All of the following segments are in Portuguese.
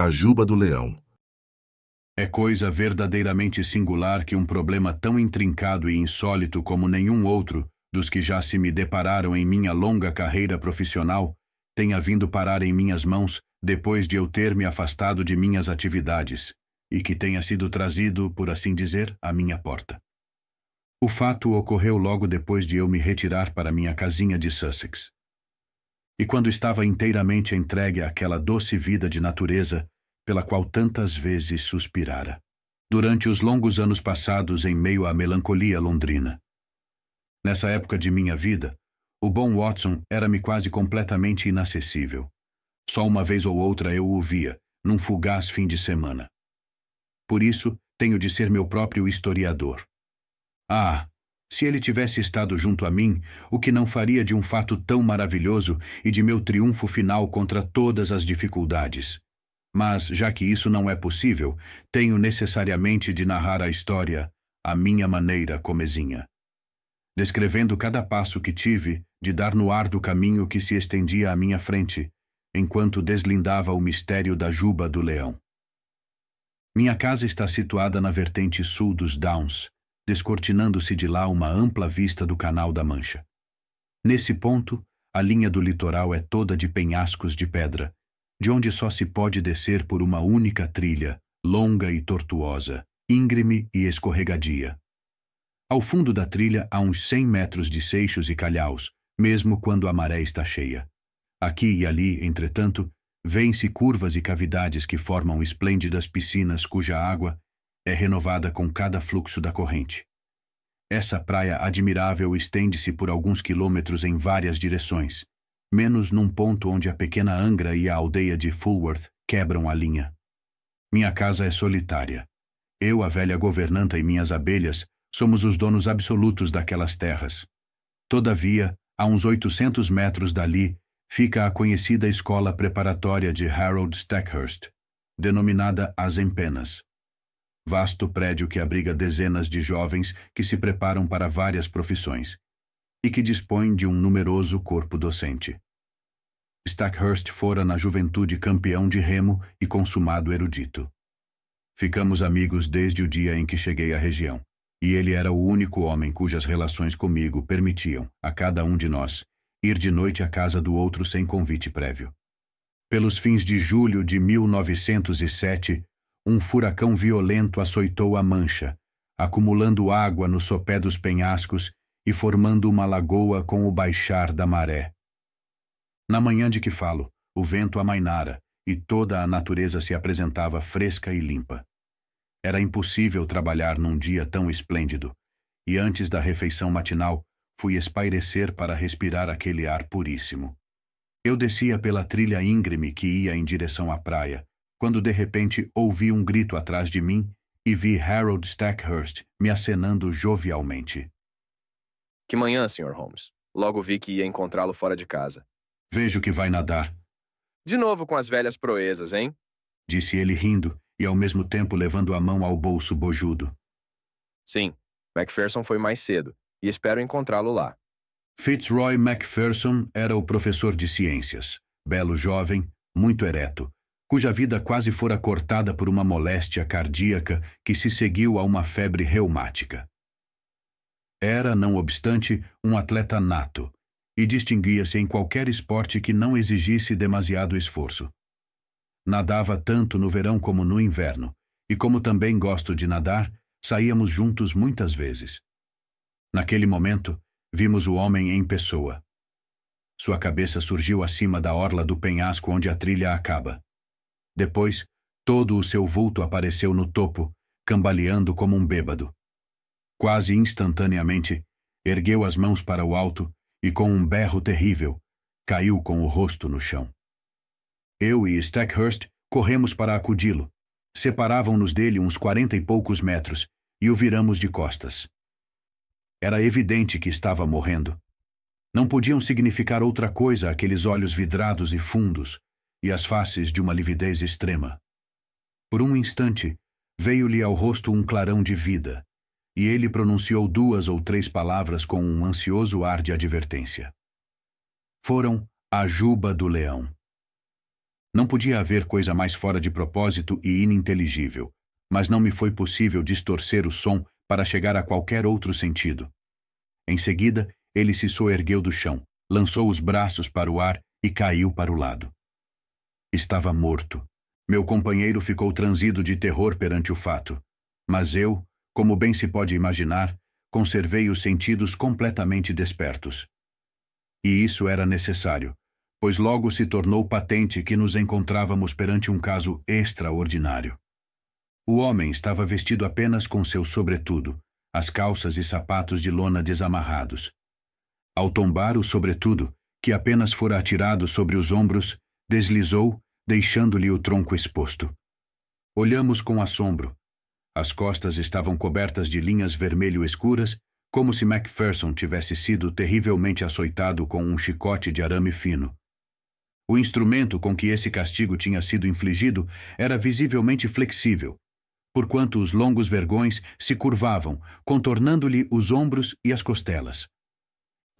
a juba do leão. É coisa verdadeiramente singular que um problema tão intrincado e insólito como nenhum outro dos que já se me depararam em minha longa carreira profissional tenha vindo parar em minhas mãos depois de eu ter me afastado de minhas atividades e que tenha sido trazido, por assim dizer, à minha porta. O fato ocorreu logo depois de eu me retirar para minha casinha de Sussex. E quando estava inteiramente entregue àquela doce vida de natureza, pela qual tantas vezes suspirara, durante os longos anos passados em meio à melancolia londrina. Nessa época de minha vida, o bom Watson era-me quase completamente inacessível. Só uma vez ou outra eu o via, num fugaz fim de semana. Por isso, tenho de ser meu próprio historiador. Ah, se ele tivesse estado junto a mim, o que não faria de um fato tão maravilhoso e de meu triunfo final contra todas as dificuldades, mas, já que isso não é possível, tenho necessariamente de narrar a história à minha maneira comezinha. Descrevendo cada passo que tive de dar no ar do caminho que se estendia à minha frente, enquanto deslindava o mistério da juba do leão. Minha casa está situada na vertente sul dos Downs, descortinando-se de lá uma ampla vista do Canal da Mancha. Nesse ponto, a linha do litoral é toda de penhascos de pedra, de onde só se pode descer por uma única trilha, longa e tortuosa, íngreme e escorregadia. Ao fundo da trilha há uns cem metros de seixos e calhaus, mesmo quando a maré está cheia. Aqui e ali, entretanto, vêm-se curvas e cavidades que formam esplêndidas piscinas cuja água é renovada com cada fluxo da corrente. Essa praia admirável estende-se por alguns quilômetros em várias direções, menos num ponto onde a pequena Angra e a aldeia de Fulworth quebram a linha. Minha casa é solitária. Eu, a velha governanta e minhas abelhas somos os donos absolutos daquelas terras. Todavia, a uns 800 metros dali, fica a conhecida escola preparatória de Harold Stackhurst, denominada As Empenas. Vasto prédio que abriga dezenas de jovens que se preparam para várias profissões, e que dispõe de um numeroso corpo docente. Stackhurst fora na juventude campeão de remo e consumado erudito. Ficamos amigos desde o dia em que cheguei à região, e ele era o único homem cujas relações comigo permitiam, a cada um de nós, ir de noite à casa do outro sem convite prévio. Pelos fins de julho de 1907, um furacão violento açoitou a mancha, acumulando água no sopé dos penhascos e formando uma lagoa com o baixar da maré. Na manhã de que falo, o vento amainara e toda a natureza se apresentava fresca e limpa. Era impossível trabalhar num dia tão esplêndido, e antes da refeição matinal fui espairecer para respirar aquele ar puríssimo. Eu descia pela trilha íngreme que ia em direção à praia, quando de repente ouvi um grito atrás de mim e vi Harold Stackhurst me acenando jovialmente. Que manhã, Sr. Holmes. Logo vi que ia encontrá-lo fora de casa. Vejo que vai nadar. De novo com as velhas proezas, hein? Disse ele rindo e ao mesmo tempo levando a mão ao bolso bojudo. Sim, Macpherson foi mais cedo e espero encontrá-lo lá. Fitzroy Macpherson era o professor de ciências, belo jovem, muito ereto, cuja vida quase fora cortada por uma moléstia cardíaca que se seguiu a uma febre reumática. Era, não obstante, um atleta nato e distinguia-se em qualquer esporte que não exigisse demasiado esforço. Nadava tanto no verão como no inverno, e como também gosto de nadar, saíamos juntos muitas vezes. Naquele momento, vimos o homem em pessoa. Sua cabeça surgiu acima da orla do penhasco onde a trilha acaba. Depois, todo o seu vulto apareceu no topo, cambaleando como um bêbado. Quase instantaneamente, ergueu as mãos para o alto e, com um berro terrível, caiu com o rosto no chão. Eu e Stackhurst corremos para acudi-lo. Separavam-nos dele uns quarenta e poucos metros e o viramos de costas. Era evidente que estava morrendo. Não podiam significar outra coisa aqueles olhos vidrados e fundos e as faces de uma lividez extrema. Por um instante, veio-lhe ao rosto um clarão de vida, e ele pronunciou duas ou três palavras com um ansioso ar de advertência. Foram a juba do leão. Não podia haver coisa mais fora de propósito e ininteligível, mas não me foi possível distorcer o som para chegar a qualquer outro sentido. Em seguida, ele se soergueu do chão, lançou os braços para o ar e caiu para o lado. Estava morto. Meu companheiro ficou transido de terror perante o fato, mas eu, como bem se pode imaginar, conservei os sentidos completamente despertos. E isso era necessário, pois logo se tornou patente que nos encontrávamos perante um caso extraordinário. O homem estava vestido apenas com seu sobretudo, as calças e sapatos de lona desamarrados. Ao tombar o sobretudo, que apenas fora atirado sobre os ombros, deslizou, deixando-lhe o tronco exposto. Olhamos com assombro, as costas estavam cobertas de linhas vermelho escuras, como se Macpherson tivesse sido terrivelmente açoitado com um chicote de arame fino. O instrumento com que esse castigo tinha sido infligido era visivelmente flexível, porquanto os longos vergões se curvavam, contornando-lhe os ombros e as costelas.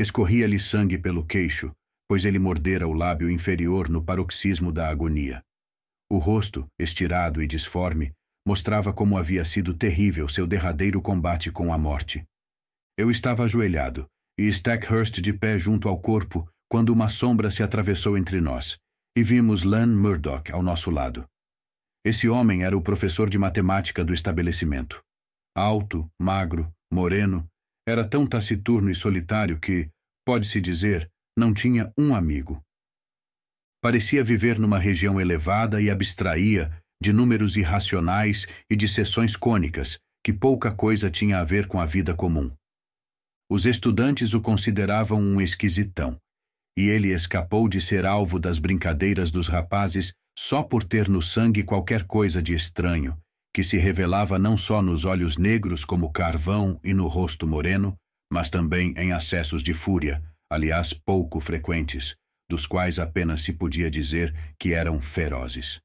Escorria-lhe sangue pelo queixo, pois ele mordera o lábio inferior no paroxismo da agonia. O rosto, estirado e disforme, mostrava como havia sido terrível seu derradeiro combate com a morte. Eu estava ajoelhado, e Stackhurst de pé junto ao corpo, quando uma sombra se atravessou entre nós, e vimos Lan Murdoch ao nosso lado. Esse homem era o professor de matemática do estabelecimento. Alto, magro, moreno, era tão taciturno e solitário que, pode-se dizer, não tinha um amigo. Parecia viver numa região elevada e abstraía de números irracionais e de seções cônicas, que pouca coisa tinha a ver com a vida comum. Os estudantes o consideravam um esquisitão, e ele escapou de ser alvo das brincadeiras dos rapazes só por ter no sangue qualquer coisa de estranho, que se revelava não só nos olhos negros como carvão e no rosto moreno, mas também em acessos de fúria, aliás pouco frequentes, dos quais apenas se podia dizer que eram ferozes.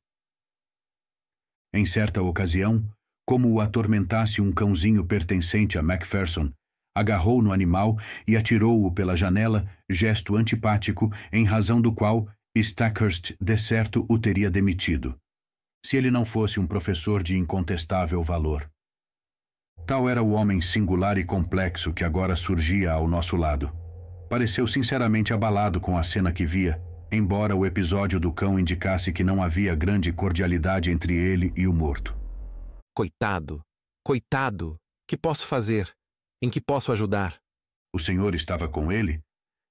Em certa ocasião, como o atormentasse um cãozinho pertencente a Macpherson, agarrou no animal e atirou-o pela janela, gesto antipático em razão do qual Stackhurst, de certo, o teria demitido, se ele não fosse um professor de incontestável valor. Tal era o homem singular e complexo que agora surgia ao nosso lado. Pareceu sinceramente abalado com a cena que via, embora o episódio do cão indicasse que não havia grande cordialidade entre ele e o morto. Coitado, coitado, que posso fazer? Em que posso ajudar? O senhor estava com ele?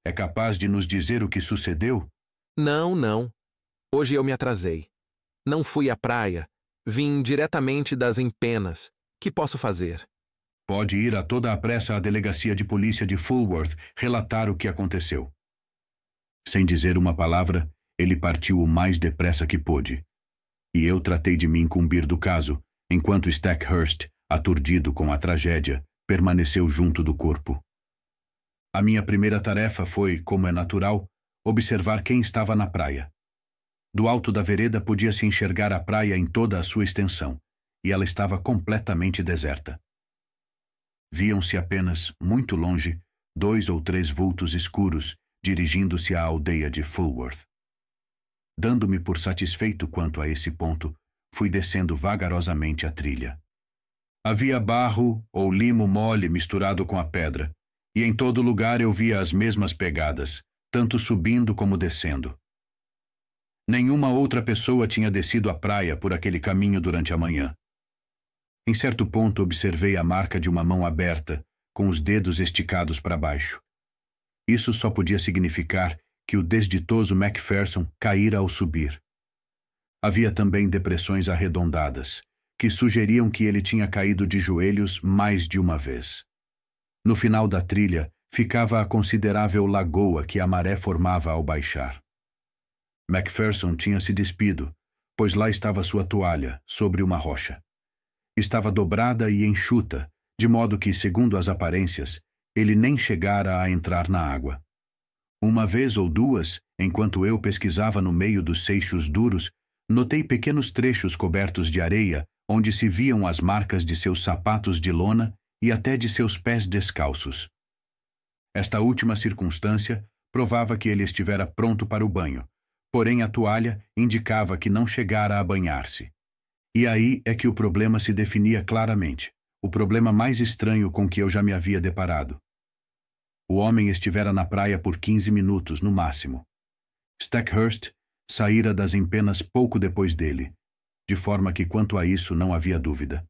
É capaz de nos dizer o que sucedeu? Não, não. Hoje eu me atrasei. Não fui à praia. Vim diretamente das empenas. Que posso fazer? Pode ir a toda a pressa à delegacia de polícia de Fulworth relatar o que aconteceu. Sem dizer uma palavra, ele partiu o mais depressa que pôde. E eu tratei de me incumbir do caso, enquanto Stackhurst, aturdido com a tragédia, permaneceu junto do corpo. A minha primeira tarefa foi, como é natural, observar quem estava na praia. Do alto da vereda podia-se enxergar a praia em toda a sua extensão, e ela estava completamente deserta. Viam-se apenas, muito longe, dois ou três vultos escuros dirigindo-se à aldeia de Fulworth. Dando-me por satisfeito quanto a esse ponto, fui descendo vagarosamente a trilha. Havia barro ou limo mole misturado com a pedra, e em todo lugar eu via as mesmas pegadas, tanto subindo como descendo. Nenhuma outra pessoa tinha descido a praia por aquele caminho durante a manhã. Em certo ponto observei a marca de uma mão aberta, com os dedos esticados para baixo. Isso só podia significar que o desditoso Macpherson caíra ao subir. Havia também depressões arredondadas, que sugeriam que ele tinha caído de joelhos mais de uma vez. No final da trilha, ficava a considerável lagoa que a maré formava ao baixar. Macpherson tinha se despido, pois lá estava sua toalha, sobre uma rocha. Estava dobrada e enxuta, de modo que, segundo as aparências, ele nem chegara a entrar na água. Uma vez ou duas, enquanto eu pesquisava no meio dos seixos duros, notei pequenos trechos cobertos de areia, onde se viam as marcas de seus sapatos de lona e até de seus pés descalços. Esta última circunstância provava que ele estivera pronto para o banho, porém a toalha indicava que não chegara a banhar-se. E aí é que o problema se definia claramente, o problema mais estranho com que eu já me havia deparado. O homem estivera na praia por quinze minutos, no máximo. Stackhurst saíra das empenas pouco depois dele, de forma que quanto a isso não havia dúvida.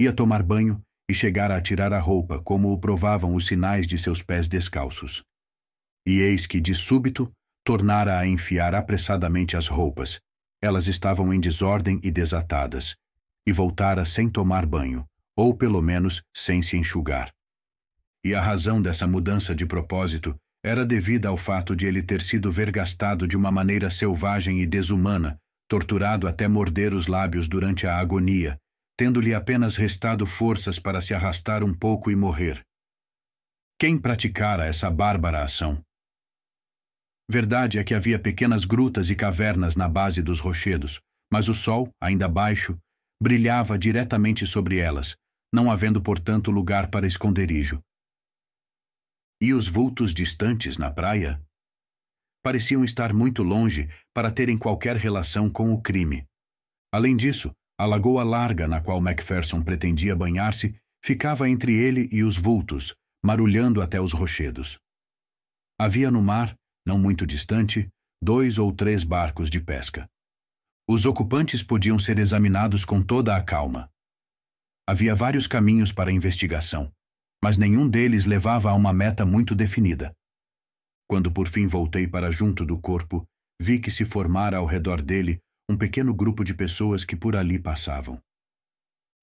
Ia tomar banho e chegara a tirar a roupa, como o provavam os sinais de seus pés descalços. E eis que, de súbito, tornara a enfiar apressadamente as roupas. Elas estavam em desordem e desatadas, e voltara sem tomar banho, ou pelo menos sem se enxugar e a razão dessa mudança de propósito era devida ao fato de ele ter sido vergastado de uma maneira selvagem e desumana, torturado até morder os lábios durante a agonia, tendo-lhe apenas restado forças para se arrastar um pouco e morrer. Quem praticara essa bárbara ação? Verdade é que havia pequenas grutas e cavernas na base dos rochedos, mas o sol, ainda baixo, brilhava diretamente sobre elas, não havendo, portanto, lugar para esconderijo e os vultos distantes na praia pareciam estar muito longe para terem qualquer relação com o crime. Além disso, a lagoa larga na qual Macpherson pretendia banhar-se ficava entre ele e os vultos, marulhando até os rochedos. Havia no mar, não muito distante, dois ou três barcos de pesca. Os ocupantes podiam ser examinados com toda a calma. Havia vários caminhos para a investigação, mas nenhum deles levava a uma meta muito definida. Quando por fim voltei para junto do corpo, vi que se formara ao redor dele um pequeno grupo de pessoas que por ali passavam.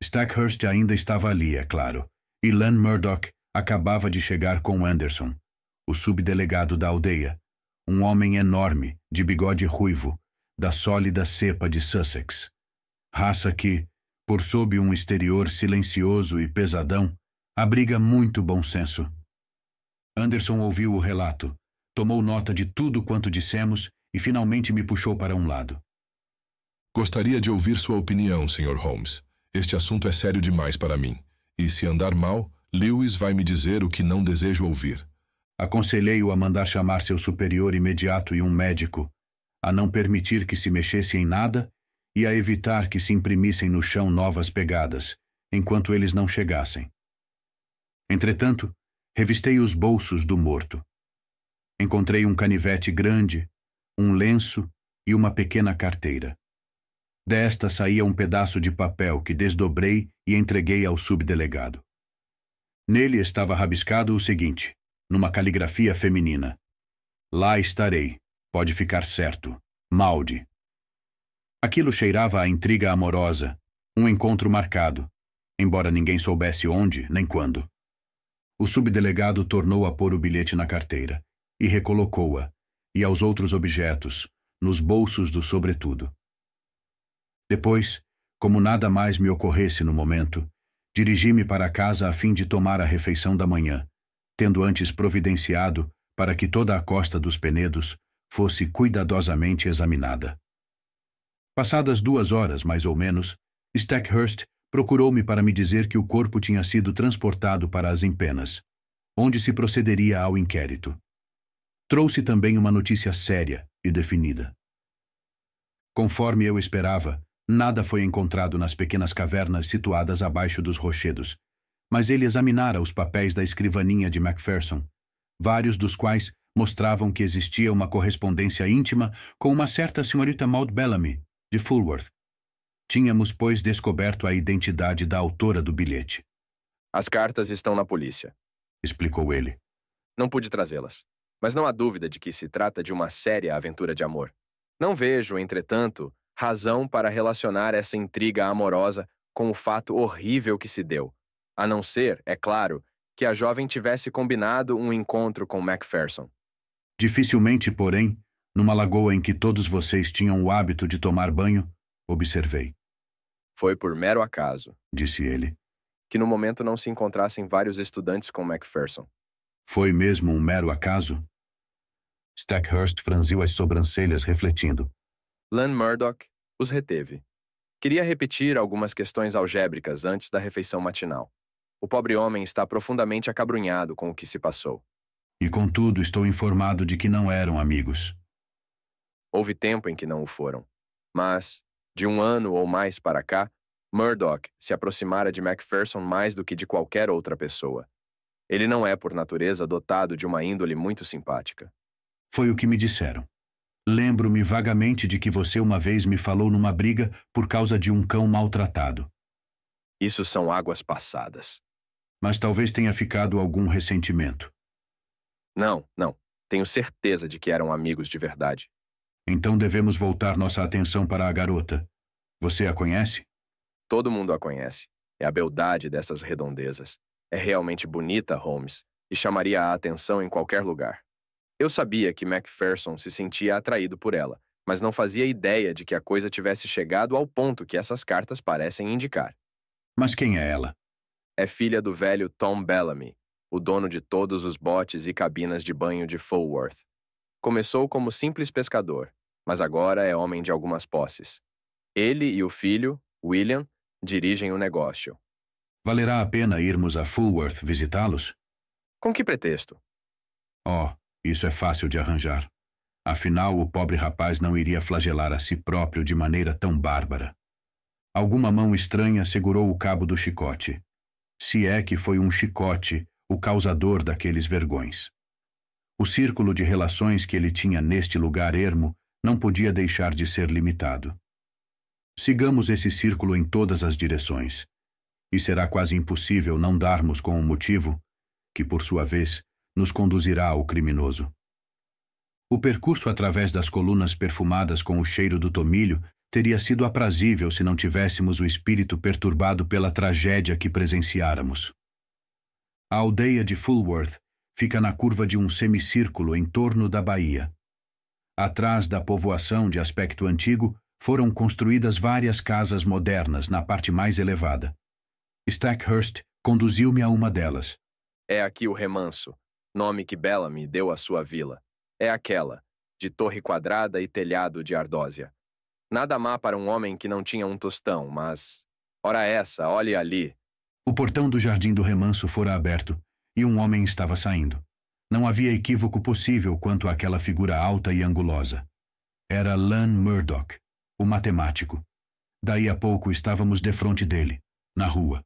Stackhurst ainda estava ali, é claro, e Lan Murdoch acabava de chegar com Anderson, o subdelegado da aldeia, um homem enorme, de bigode ruivo, da sólida cepa de Sussex. Raça que, por sob um exterior silencioso e pesadão, abriga muito bom senso. Anderson ouviu o relato, tomou nota de tudo quanto dissemos e finalmente me puxou para um lado. Gostaria de ouvir sua opinião, Sr. Holmes. Este assunto é sério demais para mim. E se andar mal, Lewis vai me dizer o que não desejo ouvir. Aconselhei-o a mandar chamar seu superior imediato e um médico, a não permitir que se mexesse em nada e a evitar que se imprimissem no chão novas pegadas, enquanto eles não chegassem. Entretanto, revistei os bolsos do morto. Encontrei um canivete grande, um lenço e uma pequena carteira. Desta saía um pedaço de papel que desdobrei e entreguei ao subdelegado. Nele estava rabiscado o seguinte, numa caligrafia feminina: Lá estarei, pode ficar certo, Malde. Aquilo cheirava a intriga amorosa, um encontro marcado, embora ninguém soubesse onde nem quando. O subdelegado tornou a pôr o bilhete na carteira e recolocou-a, e aos outros objetos, nos bolsos do sobretudo. Depois, como nada mais me ocorresse no momento, dirigi-me para casa a fim de tomar a refeição da manhã, tendo antes providenciado para que toda a costa dos Penedos fosse cuidadosamente examinada. Passadas duas horas, mais ou menos, Stackhurst procurou-me para me dizer que o corpo tinha sido transportado para as Empenas, onde se procederia ao inquérito. Trouxe também uma notícia séria e definida. Conforme eu esperava, nada foi encontrado nas pequenas cavernas situadas abaixo dos rochedos, mas ele examinara os papéis da escrivaninha de Macpherson, vários dos quais mostravam que existia uma correspondência íntima com uma certa senhorita Maud Bellamy, de Fulworth, Tínhamos, pois, descoberto a identidade da autora do bilhete. As cartas estão na polícia, explicou ele. Não pude trazê-las, mas não há dúvida de que se trata de uma séria aventura de amor. Não vejo, entretanto, razão para relacionar essa intriga amorosa com o fato horrível que se deu, a não ser, é claro, que a jovem tivesse combinado um encontro com Macpherson. Dificilmente, porém, numa lagoa em que todos vocês tinham o hábito de tomar banho, observei. Foi por mero acaso, disse ele, que no momento não se encontrassem vários estudantes com Macpherson. Foi mesmo um mero acaso? Stackhurst franziu as sobrancelhas, refletindo. Lan Murdoch os reteve. Queria repetir algumas questões algébricas antes da refeição matinal. O pobre homem está profundamente acabrunhado com o que se passou. E contudo, estou informado de que não eram amigos. Houve tempo em que não o foram. Mas, de um ano ou mais para cá, Murdoch se aproximara de Macpherson mais do que de qualquer outra pessoa. Ele não é, por natureza, dotado de uma índole muito simpática. Foi o que me disseram. Lembro-me vagamente de que você uma vez me falou numa briga por causa de um cão maltratado. Isso são águas passadas. Mas talvez tenha ficado algum ressentimento. Não, não. Tenho certeza de que eram amigos de verdade. Então devemos voltar nossa atenção para a garota. Você a conhece? Todo mundo a conhece. É a beldade dessas redondezas. É realmente bonita, Holmes, e chamaria a atenção em qualquer lugar. Eu sabia que Macpherson se sentia atraído por ela, mas não fazia ideia de que a coisa tivesse chegado ao ponto que essas cartas parecem indicar. Mas quem é ela? É filha do velho Tom Bellamy, o dono de todos os botes e cabinas de banho de Fulworth. Começou como simples pescador, mas agora é homem de algumas posses. Ele e o filho, William, dirigem o negócio. Valerá a pena irmos a Fulworth visitá-los? Com que pretexto? Oh, isso é fácil de arranjar. Afinal, o pobre rapaz não iria flagelar a si próprio de maneira tão bárbara. Alguma mão estranha segurou o cabo do chicote. Se é que foi um chicote o causador daqueles vergões. O círculo de relações que ele tinha neste lugar ermo não podia deixar de ser limitado. Sigamos esse círculo em todas as direções, e será quase impossível não darmos com o um motivo que, por sua vez, nos conduzirá ao criminoso. O percurso através das colunas perfumadas com o cheiro do tomilho teria sido aprazível se não tivéssemos o espírito perturbado pela tragédia que presenciáramos. A aldeia de Fulworth fica na curva de um semicírculo em torno da baía. Atrás da povoação de aspecto antigo, foram construídas várias casas modernas na parte mais elevada. Stackhurst conduziu-me a uma delas. É aqui o remanso, nome que Bellamy deu à sua vila. É aquela, de torre quadrada e telhado de ardósia. Nada má para um homem que não tinha um tostão, mas... Ora essa, olhe ali. O portão do jardim do remanso fora aberto e um homem estava saindo. Não havia equívoco possível quanto àquela figura alta e angulosa. Era Lan Murdoch, o matemático. Daí a pouco estávamos defronte dele, na rua.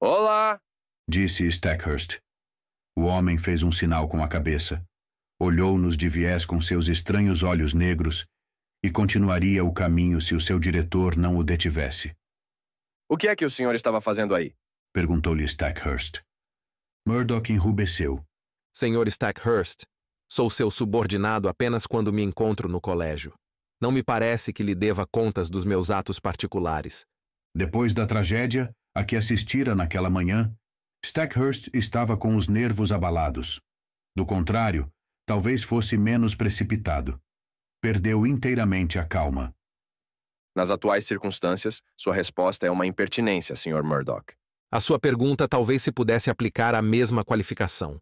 Olá! disse Stackhurst. O homem fez um sinal com a cabeça, olhou-nos de viés com seus estranhos olhos negros e continuaria o caminho se o seu diretor não o detivesse. O que é que o senhor estava fazendo aí? perguntou-lhe Stackhurst. Murdoch enrubesceu. Senhor Stackhurst, sou seu subordinado apenas quando me encontro no colégio. Não me parece que lhe deva contas dos meus atos particulares. Depois da tragédia a que assistira naquela manhã, Stackhurst estava com os nervos abalados. Do contrário, talvez fosse menos precipitado. Perdeu inteiramente a calma. Nas atuais circunstâncias, sua resposta é uma impertinência, Sr. Murdoch. A sua pergunta talvez se pudesse aplicar à mesma qualificação.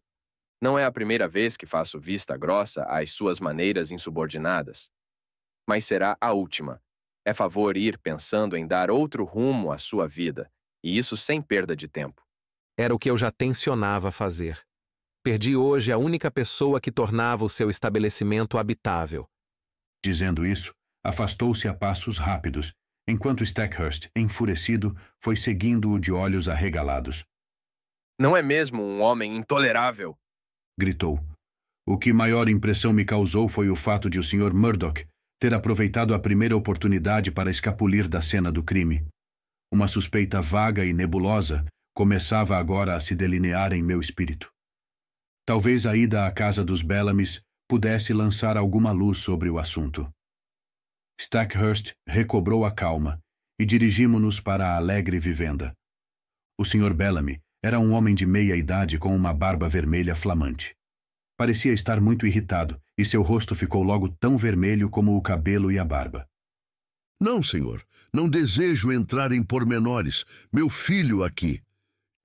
Não é a primeira vez que faço vista grossa às suas maneiras insubordinadas. Mas será a última. É favor ir pensando em dar outro rumo à sua vida, e isso sem perda de tempo. Era o que eu já tensionava fazer. Perdi hoje a única pessoa que tornava o seu estabelecimento habitável. Dizendo isso, afastou-se a passos rápidos enquanto Stackhurst, enfurecido, foi seguindo-o de olhos arregalados. Não é mesmo um homem intolerável? gritou. O que maior impressão me causou foi o fato de o Sr. Murdoch ter aproveitado a primeira oportunidade para escapulir da cena do crime. Uma suspeita vaga e nebulosa começava agora a se delinear em meu espírito. Talvez a ida à casa dos Bellamys pudesse lançar alguma luz sobre o assunto. Stackhurst recobrou a calma e dirigimos-nos para a alegre vivenda. O Sr. Bellamy era um homem de meia idade com uma barba vermelha flamante. Parecia estar muito irritado e seu rosto ficou logo tão vermelho como o cabelo e a barba. Não, senhor, não desejo entrar em pormenores. Meu filho aqui.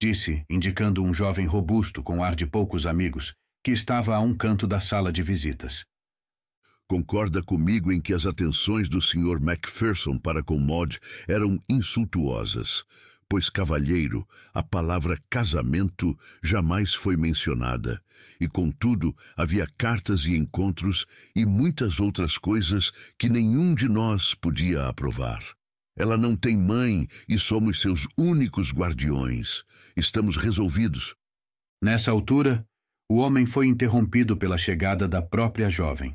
Disse, indicando um jovem robusto com ar de poucos amigos, que estava a um canto da sala de visitas concorda comigo em que as atenções do Sr. Macpherson para com Maud eram insultuosas, pois cavalheiro, a palavra casamento jamais foi mencionada, e contudo havia cartas e encontros e muitas outras coisas que nenhum de nós podia aprovar. Ela não tem mãe e somos seus únicos guardiões. Estamos resolvidos. Nessa altura, o homem foi interrompido pela chegada da própria jovem.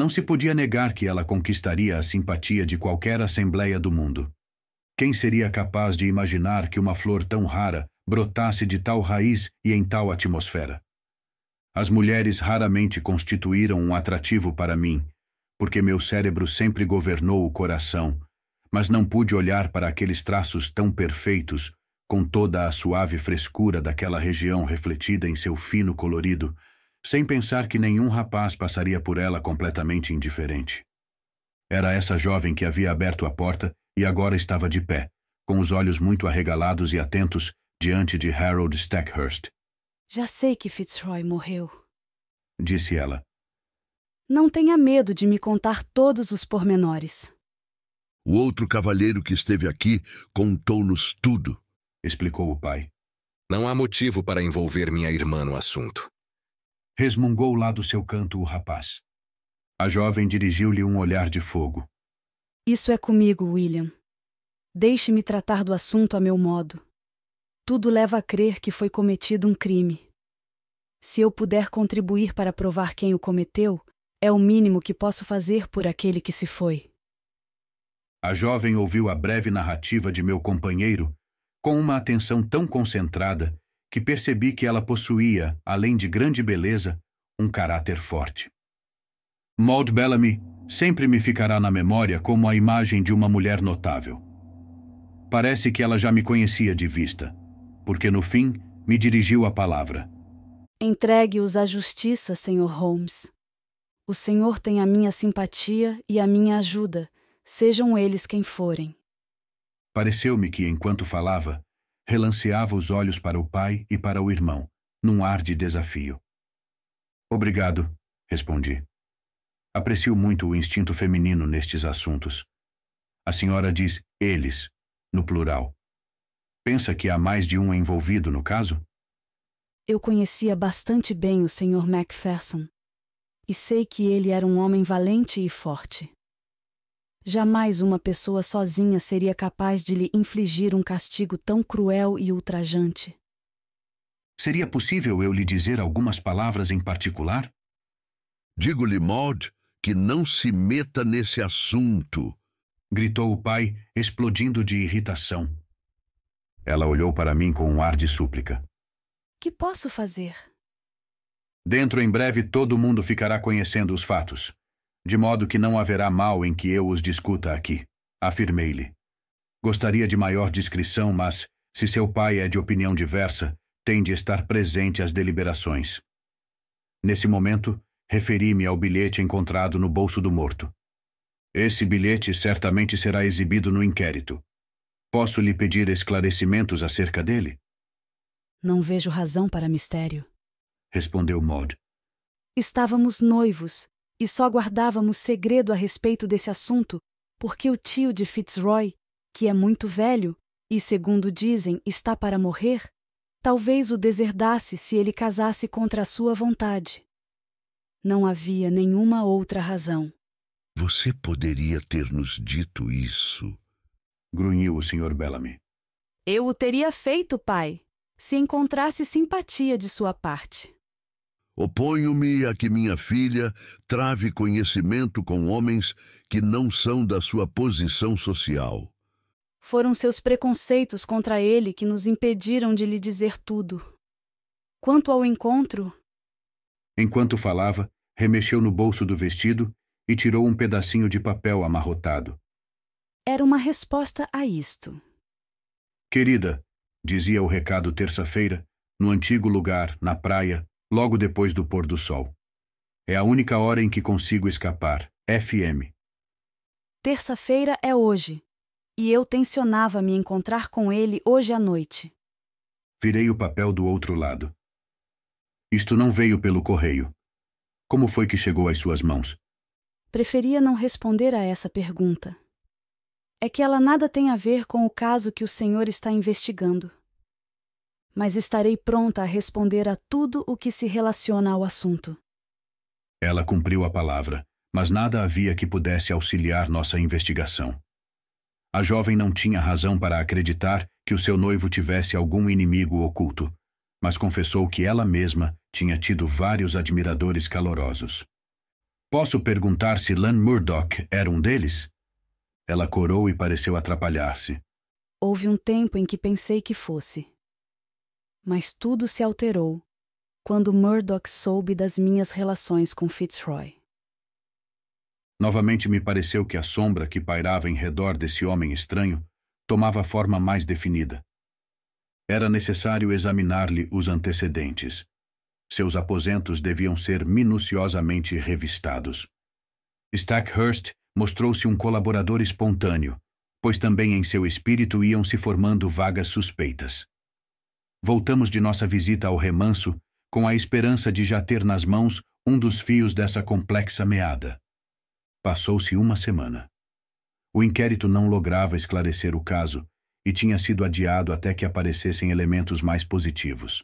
Não se podia negar que ela conquistaria a simpatia de qualquer assembleia do mundo. Quem seria capaz de imaginar que uma flor tão rara brotasse de tal raiz e em tal atmosfera? As mulheres raramente constituíram um atrativo para mim, porque meu cérebro sempre governou o coração, mas não pude olhar para aqueles traços tão perfeitos, com toda a suave frescura daquela região refletida em seu fino colorido, sem pensar que nenhum rapaz passaria por ela completamente indiferente. Era essa jovem que havia aberto a porta e agora estava de pé, com os olhos muito arregalados e atentos diante de Harold Stackhurst. Já sei que Fitzroy morreu, disse ela. Não tenha medo de me contar todos os pormenores. O outro cavalheiro que esteve aqui contou-nos tudo, explicou o pai. Não há motivo para envolver minha irmã no assunto resmungou lá do seu canto o rapaz. A jovem dirigiu-lhe um olhar de fogo. Isso é comigo, William. Deixe-me tratar do assunto a meu modo. Tudo leva a crer que foi cometido um crime. Se eu puder contribuir para provar quem o cometeu, é o mínimo que posso fazer por aquele que se foi. A jovem ouviu a breve narrativa de meu companheiro com uma atenção tão concentrada que percebi que ela possuía, além de grande beleza, um caráter forte. Maud Bellamy sempre me ficará na memória como a imagem de uma mulher notável. Parece que ela já me conhecia de vista, porque no fim me dirigiu a palavra. Entregue-os à justiça, Sr. Holmes. O Senhor tem a minha simpatia e a minha ajuda, sejam eles quem forem. Pareceu-me que, enquanto falava, relanceava os olhos para o pai e para o irmão, num ar de desafio. Obrigado, respondi. Aprecio muito o instinto feminino nestes assuntos. A senhora diz eles, no plural. Pensa que há mais de um envolvido no caso? Eu conhecia bastante bem o Sr. Macpherson e sei que ele era um homem valente e forte. Jamais uma pessoa sozinha seria capaz de lhe infligir um castigo tão cruel e ultrajante. Seria possível eu lhe dizer algumas palavras em particular? Digo-lhe, Maud, que não se meta nesse assunto, gritou o pai, explodindo de irritação. Ela olhou para mim com um ar de súplica. Que posso fazer? Dentro em breve todo mundo ficará conhecendo os fatos de modo que não haverá mal em que eu os discuta aqui. Afirmei-lhe. Gostaria de maior discrição, mas, se seu pai é de opinião diversa, tem de estar presente às deliberações. Nesse momento, referi-me ao bilhete encontrado no bolso do morto. Esse bilhete certamente será exibido no inquérito. Posso lhe pedir esclarecimentos acerca dele? Não vejo razão para mistério, respondeu Maud. Estávamos noivos e só guardávamos segredo a respeito desse assunto porque o tio de Fitzroy, que é muito velho e, segundo dizem, está para morrer, talvez o deserdasse se ele casasse contra a sua vontade. Não havia nenhuma outra razão. Você poderia ter nos dito isso, grunhiu o Sr. Bellamy. Eu o teria feito, pai, se encontrasse simpatia de sua parte. Oponho-me a que minha filha trave conhecimento com homens que não são da sua posição social. Foram seus preconceitos contra ele que nos impediram de lhe dizer tudo. Quanto ao encontro. Enquanto falava, remexeu no bolso do vestido e tirou um pedacinho de papel amarrotado. Era uma resposta a isto. Querida, dizia o recado terça-feira, no antigo lugar, na praia, logo depois do pôr do sol. É a única hora em que consigo escapar. FM. Terça-feira é hoje. E eu tensionava me encontrar com ele hoje à noite. Virei o papel do outro lado. Isto não veio pelo correio. Como foi que chegou às suas mãos? Preferia não responder a essa pergunta. É que ela nada tem a ver com o caso que o senhor está investigando mas estarei pronta a responder a tudo o que se relaciona ao assunto. Ela cumpriu a palavra, mas nada havia que pudesse auxiliar nossa investigação. A jovem não tinha razão para acreditar que o seu noivo tivesse algum inimigo oculto, mas confessou que ela mesma tinha tido vários admiradores calorosos. Posso perguntar se Lan Murdoch era um deles? Ela corou e pareceu atrapalhar-se. Houve um tempo em que pensei que fosse, mas tudo se alterou quando Murdoch soube das minhas relações com Fitzroy. Novamente me pareceu que a sombra que pairava em redor desse homem estranho tomava forma mais definida. Era necessário examinar-lhe os antecedentes. Seus aposentos deviam ser minuciosamente revistados. Stackhurst mostrou-se um colaborador espontâneo, pois também em seu espírito iam se formando vagas suspeitas voltamos de nossa visita ao remanso com a esperança de já ter nas mãos um dos fios dessa complexa meada. Passou-se uma semana. O inquérito não lograva esclarecer o caso e tinha sido adiado até que aparecessem elementos mais positivos.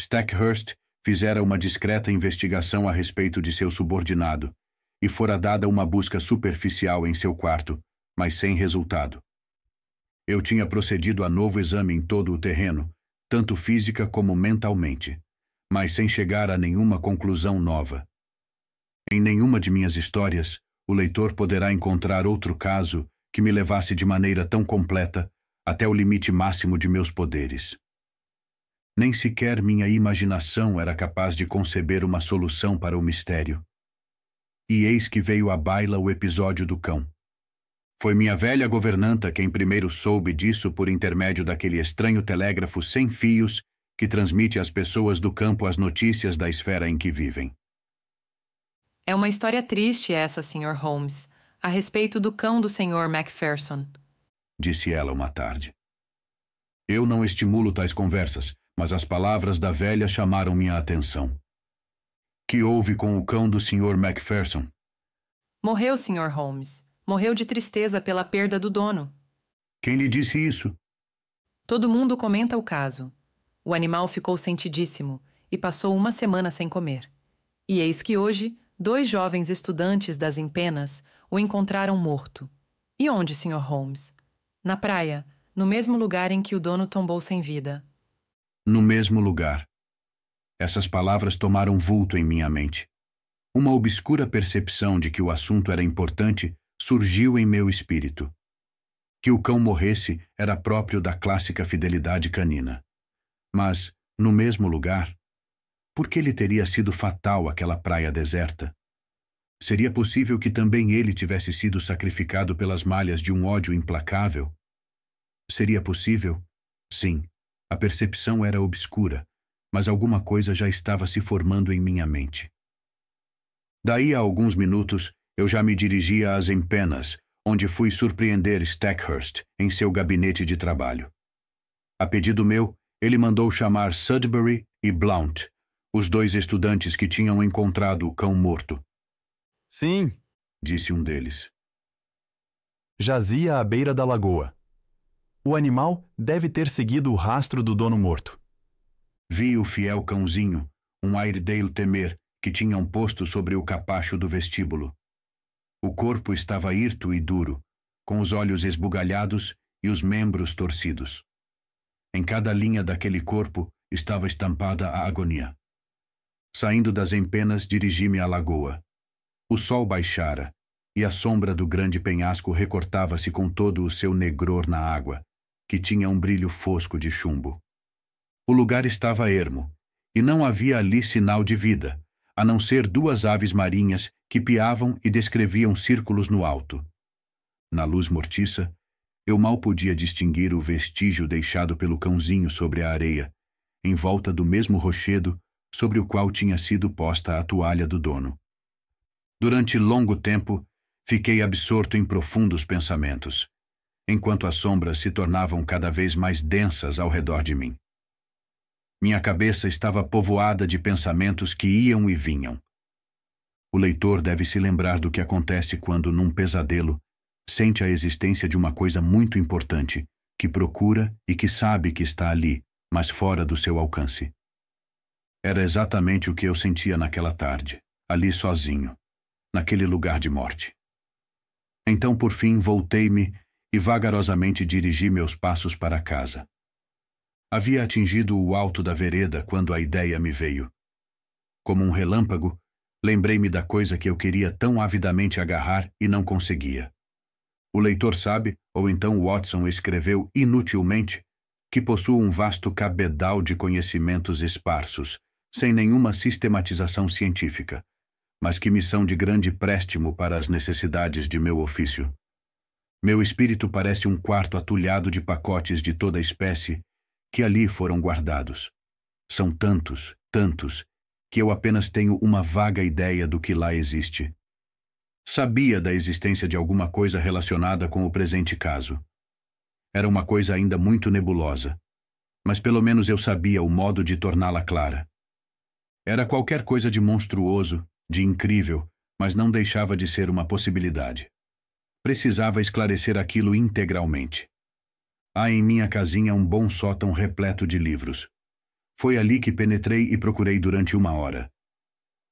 Stackhurst fizera uma discreta investigação a respeito de seu subordinado e fora dada uma busca superficial em seu quarto, mas sem resultado. Eu tinha procedido a novo exame em todo o terreno, tanto física como mentalmente, mas sem chegar a nenhuma conclusão nova. Em nenhuma de minhas histórias, o leitor poderá encontrar outro caso que me levasse de maneira tão completa até o limite máximo de meus poderes. Nem sequer minha imaginação era capaz de conceber uma solução para o mistério. E eis que veio à baila o episódio do cão. Foi minha velha governanta quem primeiro soube disso por intermédio daquele estranho telégrafo sem fios que transmite às pessoas do campo as notícias da esfera em que vivem. É uma história triste essa, Sr. Holmes, a respeito do cão do Sr. Macpherson, disse ela uma tarde. Eu não estimulo tais conversas, mas as palavras da velha chamaram minha atenção. Que houve com o cão do Sr. Macpherson? Morreu, Sr. Holmes. Morreu de tristeza pela perda do dono. Quem lhe disse isso? Todo mundo comenta o caso. O animal ficou sentidíssimo e passou uma semana sem comer. E eis que hoje, dois jovens estudantes das Empenas o encontraram morto. E onde, Sr. Holmes? Na praia, no mesmo lugar em que o dono tombou sem vida. No mesmo lugar. Essas palavras tomaram vulto em minha mente. Uma obscura percepção de que o assunto era importante surgiu em meu espírito. Que o cão morresse era próprio da clássica fidelidade canina. Mas, no mesmo lugar, por que lhe teria sido fatal aquela praia deserta? Seria possível que também ele tivesse sido sacrificado pelas malhas de um ódio implacável? Seria possível? Sim. A percepção era obscura, mas alguma coisa já estava se formando em minha mente. Daí a alguns minutos, eu já me dirigia às Empenas, onde fui surpreender Stackhurst em seu gabinete de trabalho. A pedido meu, ele mandou chamar Sudbury e Blount, os dois estudantes que tinham encontrado o cão morto. Sim, disse um deles. Jazia à beira da lagoa. O animal deve ter seguido o rastro do dono morto. Vi o fiel cãozinho, um airedale temer, que tinham posto sobre o capacho do vestíbulo. O corpo estava hirto e duro, com os olhos esbugalhados e os membros torcidos. Em cada linha daquele corpo estava estampada a agonia. Saindo das empenas, dirigi-me à lagoa. O sol baixara, e a sombra do grande penhasco recortava-se com todo o seu negror na água, que tinha um brilho fosco de chumbo. O lugar estava ermo, e não havia ali sinal de vida, a não ser duas aves marinhas que piavam e descreviam círculos no alto. Na luz mortiça, eu mal podia distinguir o vestígio deixado pelo cãozinho sobre a areia, em volta do mesmo rochedo sobre o qual tinha sido posta a toalha do dono. Durante longo tempo, fiquei absorto em profundos pensamentos, enquanto as sombras se tornavam cada vez mais densas ao redor de mim. Minha cabeça estava povoada de pensamentos que iam e vinham. O leitor deve se lembrar do que acontece quando, num pesadelo, sente a existência de uma coisa muito importante, que procura e que sabe que está ali, mas fora do seu alcance. Era exatamente o que eu sentia naquela tarde, ali sozinho, naquele lugar de morte. Então, por fim, voltei-me e vagarosamente dirigi meus passos para casa. Havia atingido o alto da vereda quando a ideia me veio. Como um relâmpago, Lembrei-me da coisa que eu queria tão avidamente agarrar e não conseguia. O leitor sabe, ou então Watson escreveu inutilmente, que possuo um vasto cabedal de conhecimentos esparsos, sem nenhuma sistematização científica, mas que me são de grande préstimo para as necessidades de meu ofício. Meu espírito parece um quarto atulhado de pacotes de toda espécie que ali foram guardados. São tantos, tantos, que eu apenas tenho uma vaga ideia do que lá existe. Sabia da existência de alguma coisa relacionada com o presente caso. Era uma coisa ainda muito nebulosa, mas pelo menos eu sabia o modo de torná-la clara. Era qualquer coisa de monstruoso, de incrível, mas não deixava de ser uma possibilidade. Precisava esclarecer aquilo integralmente. Há em minha casinha um bom sótão repleto de livros. Foi ali que penetrei e procurei durante uma hora.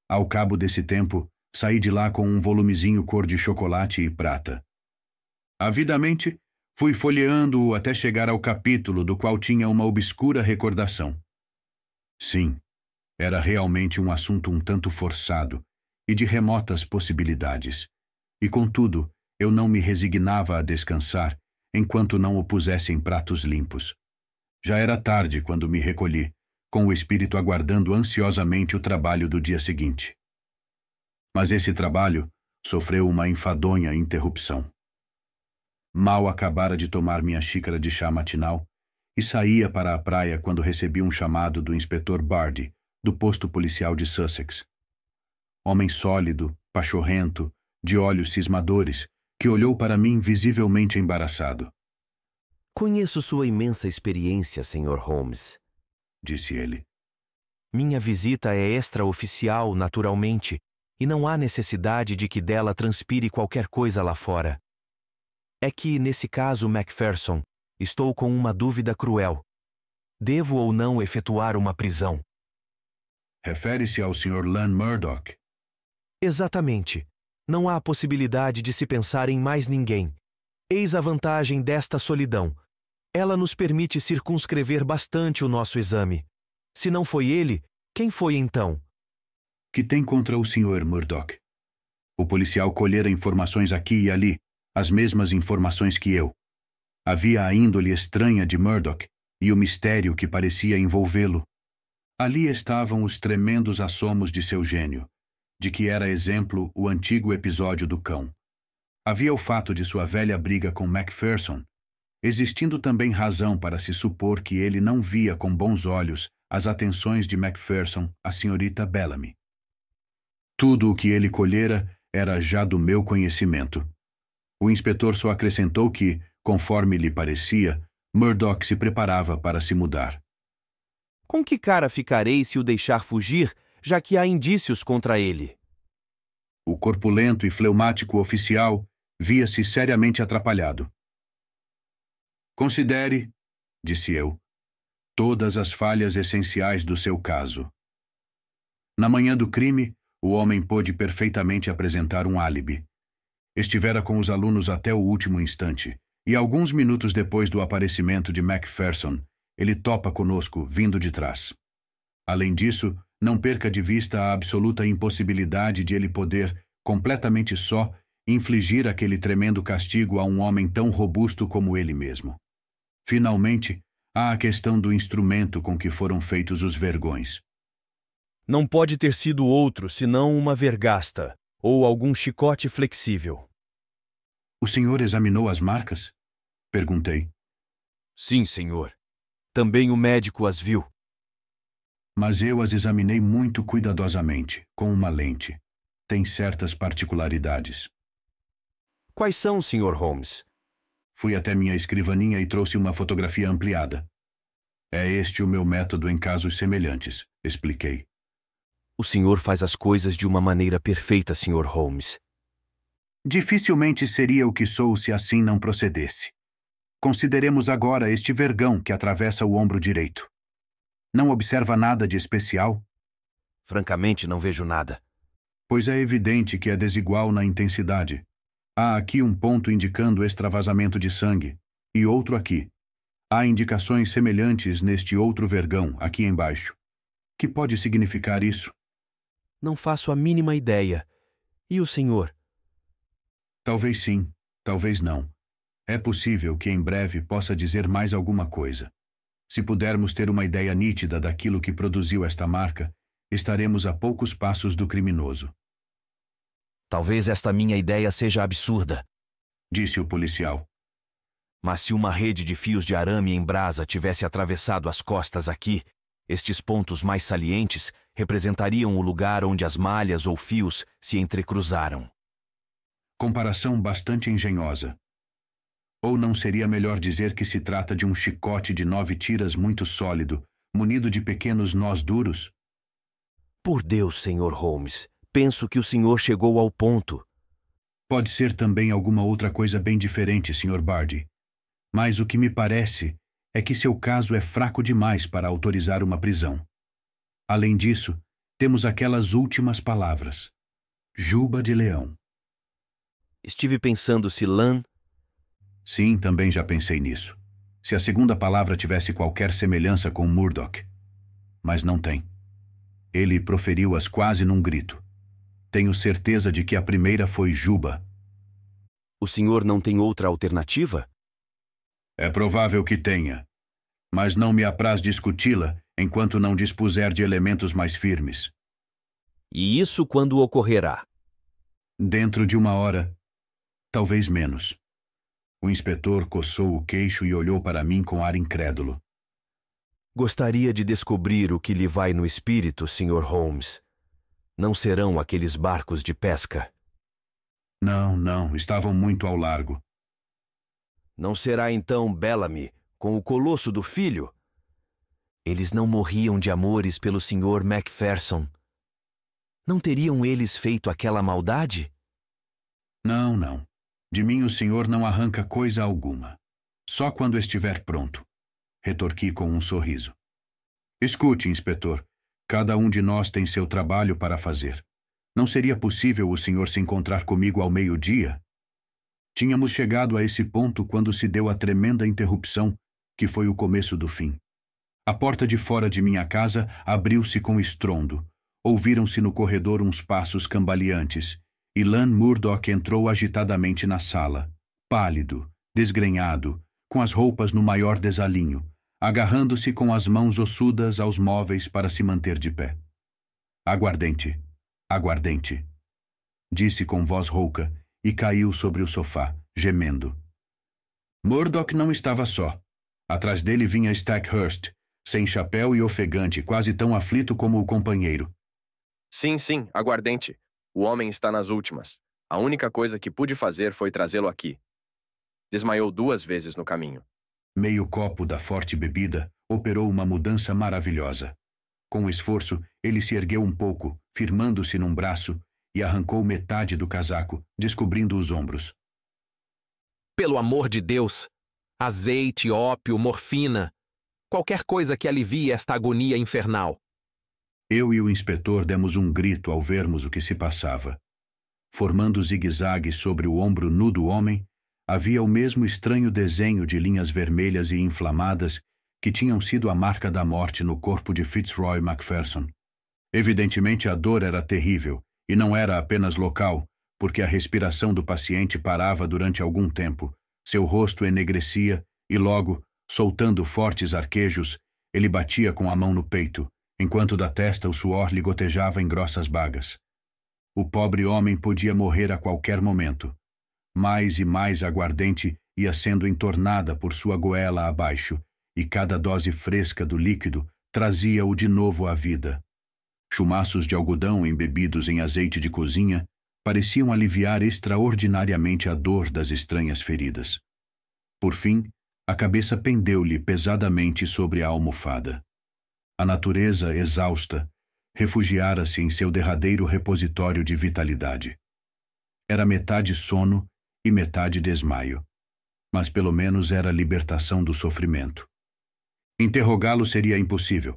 Ao cabo desse tempo, saí de lá com um volumezinho cor de chocolate e prata. Avidamente, fui folheando-o até chegar ao capítulo do qual tinha uma obscura recordação. Sim, era realmente um assunto um tanto forçado e de remotas possibilidades. E contudo, eu não me resignava a descansar enquanto não o pusessem pratos limpos. Já era tarde quando me recolhi, com o espírito aguardando ansiosamente o trabalho do dia seguinte. Mas esse trabalho sofreu uma enfadonha interrupção. Mal acabara de tomar minha xícara de chá matinal e saía para a praia quando recebi um chamado do inspetor Bardi, do posto policial de Sussex. Homem sólido, pachorrento, de olhos cismadores, que olhou para mim visivelmente embaraçado. Conheço sua imensa experiência, Sr. Holmes, disse ele. Minha visita é extraoficial, naturalmente, e não há necessidade de que dela transpire qualquer coisa lá fora. É que, nesse caso, Macpherson, estou com uma dúvida cruel. Devo ou não efetuar uma prisão? Refere-se ao Sr. Lan Murdoch. Exatamente. Não há possibilidade de se pensar em mais ninguém. Eis a vantagem desta solidão. Ela nos permite circunscrever bastante o nosso exame. Se não foi ele, quem foi então? Que tem contra o Sr. Murdoch? O policial colhera informações aqui e ali, as mesmas informações que eu. Havia a índole estranha de Murdoch e o mistério que parecia envolvê-lo. Ali estavam os tremendos assomos de seu gênio, de que era exemplo o antigo episódio do cão. Havia o fato de sua velha briga com Macpherson, existindo também razão para se supor que ele não via com bons olhos as atenções de Macpherson à senhorita Bellamy. Tudo o que ele colhera era já do meu conhecimento. O inspetor só acrescentou que, conforme lhe parecia, Murdoch se preparava para se mudar. Com que cara ficarei se o deixar fugir, já que há indícios contra ele? O corpulento e fleumático oficial via-se seriamente atrapalhado. Considere, disse eu, todas as falhas essenciais do seu caso. Na manhã do crime, o homem pôde perfeitamente apresentar um álibi. Estivera com os alunos até o último instante, e alguns minutos depois do aparecimento de Macpherson, ele topa conosco, vindo de trás. Além disso, não perca de vista a absoluta impossibilidade de ele poder, completamente só, infligir aquele tremendo castigo a um homem tão robusto como ele mesmo. Finalmente, há a questão do instrumento com que foram feitos os vergões. Não pode ter sido outro senão uma vergasta ou algum chicote flexível. O senhor examinou as marcas? Perguntei. Sim, senhor. Também o médico as viu. Mas eu as examinei muito cuidadosamente, com uma lente. Tem certas particularidades. Quais são, Sr. Holmes? Fui até minha escrivaninha e trouxe uma fotografia ampliada. É este o meu método em casos semelhantes, expliquei. O senhor faz as coisas de uma maneira perfeita, Sr. Holmes. Dificilmente seria o que sou se assim não procedesse. Consideremos agora este vergão que atravessa o ombro direito. Não observa nada de especial? Francamente, não vejo nada. Pois é evidente que é desigual na intensidade. Há aqui um ponto indicando extravasamento de sangue, e outro aqui. Há indicações semelhantes neste outro vergão, aqui embaixo. Que pode significar isso? Não faço a mínima ideia. E o senhor? Talvez sim, talvez não. É possível que em breve possa dizer mais alguma coisa. Se pudermos ter uma ideia nítida daquilo que produziu esta marca, estaremos a poucos passos do criminoso. Talvez esta minha ideia seja absurda, disse o policial. Mas se uma rede de fios de arame em brasa tivesse atravessado as costas aqui, estes pontos mais salientes representariam o lugar onde as malhas ou fios se entrecruzaram. Comparação bastante engenhosa. Ou não seria melhor dizer que se trata de um chicote de nove tiras muito sólido, munido de pequenos nós duros? Por Deus, Sr. Holmes, penso que o senhor chegou ao ponto. Pode ser também alguma outra coisa bem diferente, Sr. Bardi. Mas o que me parece é que seu caso é fraco demais para autorizar uma prisão. Além disso, temos aquelas últimas palavras. Juba de Leão. Estive pensando se Lan. Sim, também já pensei nisso. Se a segunda palavra tivesse qualquer semelhança com Murdoch. Mas não tem. Ele proferiu-as quase num grito. Tenho certeza de que a primeira foi Juba. O senhor não tem outra alternativa? É provável que tenha. Mas não me apraz discuti-la enquanto não dispuser de elementos mais firmes. E isso quando ocorrerá? Dentro de uma hora, talvez menos. O inspetor coçou o queixo e olhou para mim com ar incrédulo. Gostaria de descobrir o que lhe vai no espírito, Sr. Holmes. Não serão aqueles barcos de pesca. Não, não, estavam muito ao largo. Não será então Bellamy com o colosso do filho? Eles não morriam de amores pelo Sr. Macpherson. Não teriam eles feito aquela maldade? Não, não. De mim o senhor não arranca coisa alguma. Só quando estiver pronto. Retorqui com um sorriso. Escute, inspetor. Cada um de nós tem seu trabalho para fazer. Não seria possível o senhor se encontrar comigo ao meio-dia? Tínhamos chegado a esse ponto quando se deu a tremenda interrupção, que foi o começo do fim. A porta de fora de minha casa abriu-se com estrondo. Ouviram-se no corredor uns passos cambaleantes. E Lan Murdoch entrou agitadamente na sala, pálido, desgrenhado, com as roupas no maior desalinho, agarrando-se com as mãos ossudas aos móveis para se manter de pé. Aguardente, aguardente, disse com voz rouca e caiu sobre o sofá, gemendo. Murdoch não estava só. Atrás dele vinha Stackhurst, sem chapéu e ofegante, quase tão aflito como o companheiro. Sim, sim, aguardente. O homem está nas últimas. A única coisa que pude fazer foi trazê-lo aqui. Desmaiou duas vezes no caminho. Meio copo da forte bebida operou uma mudança maravilhosa. Com esforço, ele se ergueu um pouco, firmando-se num braço, e arrancou metade do casaco, descobrindo os ombros. Pelo amor de Deus! Azeite, ópio, morfina! Qualquer coisa que alivie esta agonia infernal. Eu e o inspetor demos um grito ao vermos o que se passava. Formando zigue-zague sobre o ombro nu do homem, havia o mesmo estranho desenho de linhas vermelhas e inflamadas que tinham sido a marca da morte no corpo de Fitzroy Macpherson. Evidentemente, a dor era terrível, e não era apenas local, porque a respiração do paciente parava durante algum tempo, seu rosto enegrecia e logo, soltando fortes arquejos, ele batia com a mão no peito, enquanto da testa o suor lhe gotejava em grossas bagas. O pobre homem podia morrer a qualquer momento. Mais e mais aguardente ia sendo entornada por sua goela abaixo, e cada dose fresca do líquido trazia-o de novo à vida. Chumaços de algodão embebidos em azeite de cozinha pareciam aliviar extraordinariamente a dor das estranhas feridas. Por fim, a cabeça pendeu-lhe pesadamente sobre a almofada. A natureza, exausta, refugiara-se em seu derradeiro repositório de vitalidade. Era metade sono e metade desmaio. Mas pelo menos era libertação do sofrimento. Interrogá-lo seria impossível,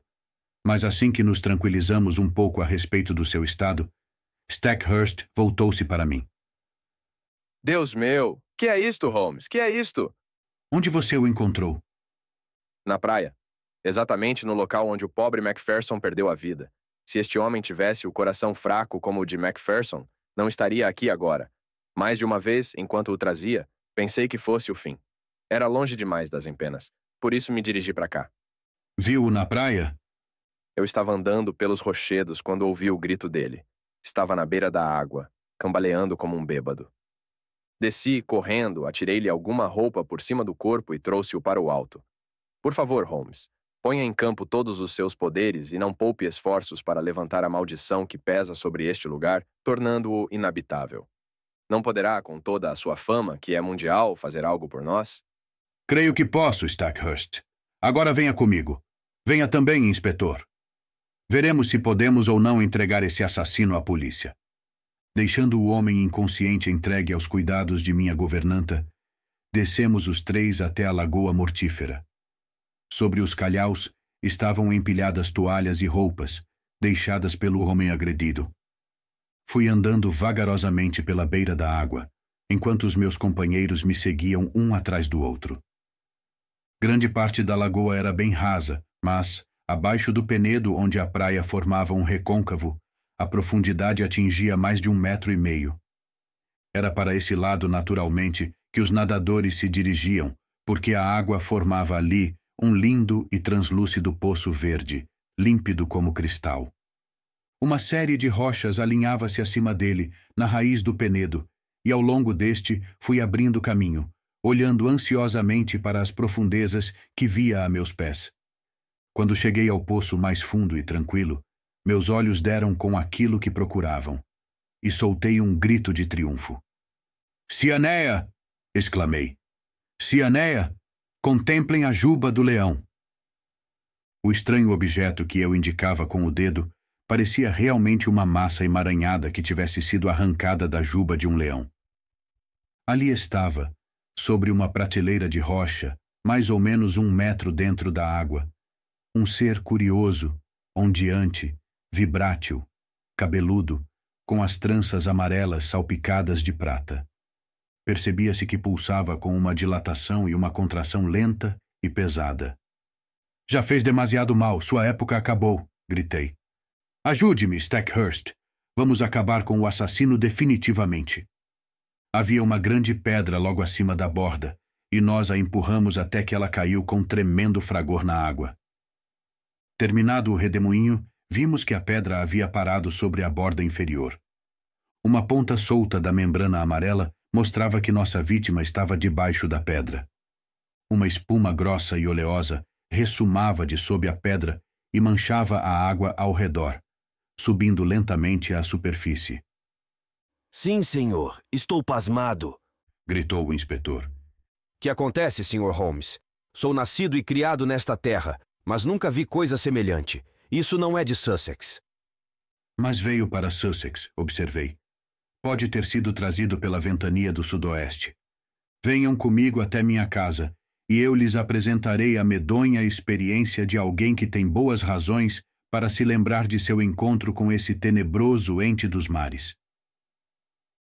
mas assim que nos tranquilizamos um pouco a respeito do seu estado, Stackhurst voltou-se para mim. Deus meu! Que é isto, Holmes? Que é isto? Onde você o encontrou? Na praia. Exatamente no local onde o pobre Macpherson perdeu a vida. Se este homem tivesse o coração fraco como o de Macpherson, não estaria aqui agora. Mais de uma vez, enquanto o trazia, pensei que fosse o fim. Era longe demais das empenas, por isso me dirigi para cá. Viu-o na praia? Eu estava andando pelos rochedos quando ouvi o grito dele. Estava na beira da água, cambaleando como um bêbado. Desci, correndo, atirei-lhe alguma roupa por cima do corpo e trouxe-o para o alto. Por favor, Holmes, ponha em campo todos os seus poderes e não poupe esforços para levantar a maldição que pesa sobre este lugar, tornando-o inabitável. Não poderá, com toda a sua fama, que é mundial, fazer algo por nós? Creio que posso, Stackhurst. Agora venha comigo. Venha também, inspetor. Veremos se podemos ou não entregar esse assassino à polícia. Deixando o homem inconsciente entregue aos cuidados de minha governanta, descemos os três até a lagoa mortífera. Sobre os calhaus estavam empilhadas toalhas e roupas, deixadas pelo homem agredido. Fui andando vagarosamente pela beira da água, enquanto os meus companheiros me seguiam um atrás do outro. Grande parte da lagoa era bem rasa, mas, abaixo do penedo onde a praia formava um recôncavo, a profundidade atingia mais de um metro e meio. Era para esse lado, naturalmente, que os nadadores se dirigiam, porque a água formava ali um lindo e translúcido poço verde, límpido como cristal. Uma série de rochas alinhava-se acima dele, na raiz do penedo, e ao longo deste fui abrindo caminho, olhando ansiosamente para as profundezas que via a meus pés. Quando cheguei ao poço mais fundo e tranquilo, meus olhos deram com aquilo que procuravam, e soltei um grito de triunfo. Cianéia, exclamei. Cianéia, Contemplem a juba do leão! O estranho objeto que eu indicava com o dedo Parecia realmente uma massa emaranhada que tivesse sido arrancada da juba de um leão. Ali estava, sobre uma prateleira de rocha, mais ou menos um metro dentro da água, um ser curioso, ondeante, vibrátil, cabeludo, com as tranças amarelas salpicadas de prata. Percebia-se que pulsava com uma dilatação e uma contração lenta e pesada. Já fez demasiado mal, sua época acabou, gritei. Ajude-me, Stackhurst. Vamos acabar com o assassino definitivamente. Havia uma grande pedra logo acima da borda, e nós a empurramos até que ela caiu com tremendo fragor na água. Terminado o redemoinho, vimos que a pedra havia parado sobre a borda inferior. Uma ponta solta da membrana amarela mostrava que nossa vítima estava debaixo da pedra. Uma espuma grossa e oleosa ressumava de sob a pedra e manchava a água ao redor, subindo lentamente à superfície. Sim, senhor. Estou pasmado. gritou o inspetor. Que acontece, senhor Holmes? Sou nascido e criado nesta terra, mas nunca vi coisa semelhante. Isso não é de Sussex. Mas veio para Sussex, observei. Pode ter sido trazido pela ventania do sudoeste. Venham comigo até minha casa, e eu lhes apresentarei a medonha experiência de alguém que tem boas razões para se lembrar de seu encontro com esse tenebroso ente dos mares.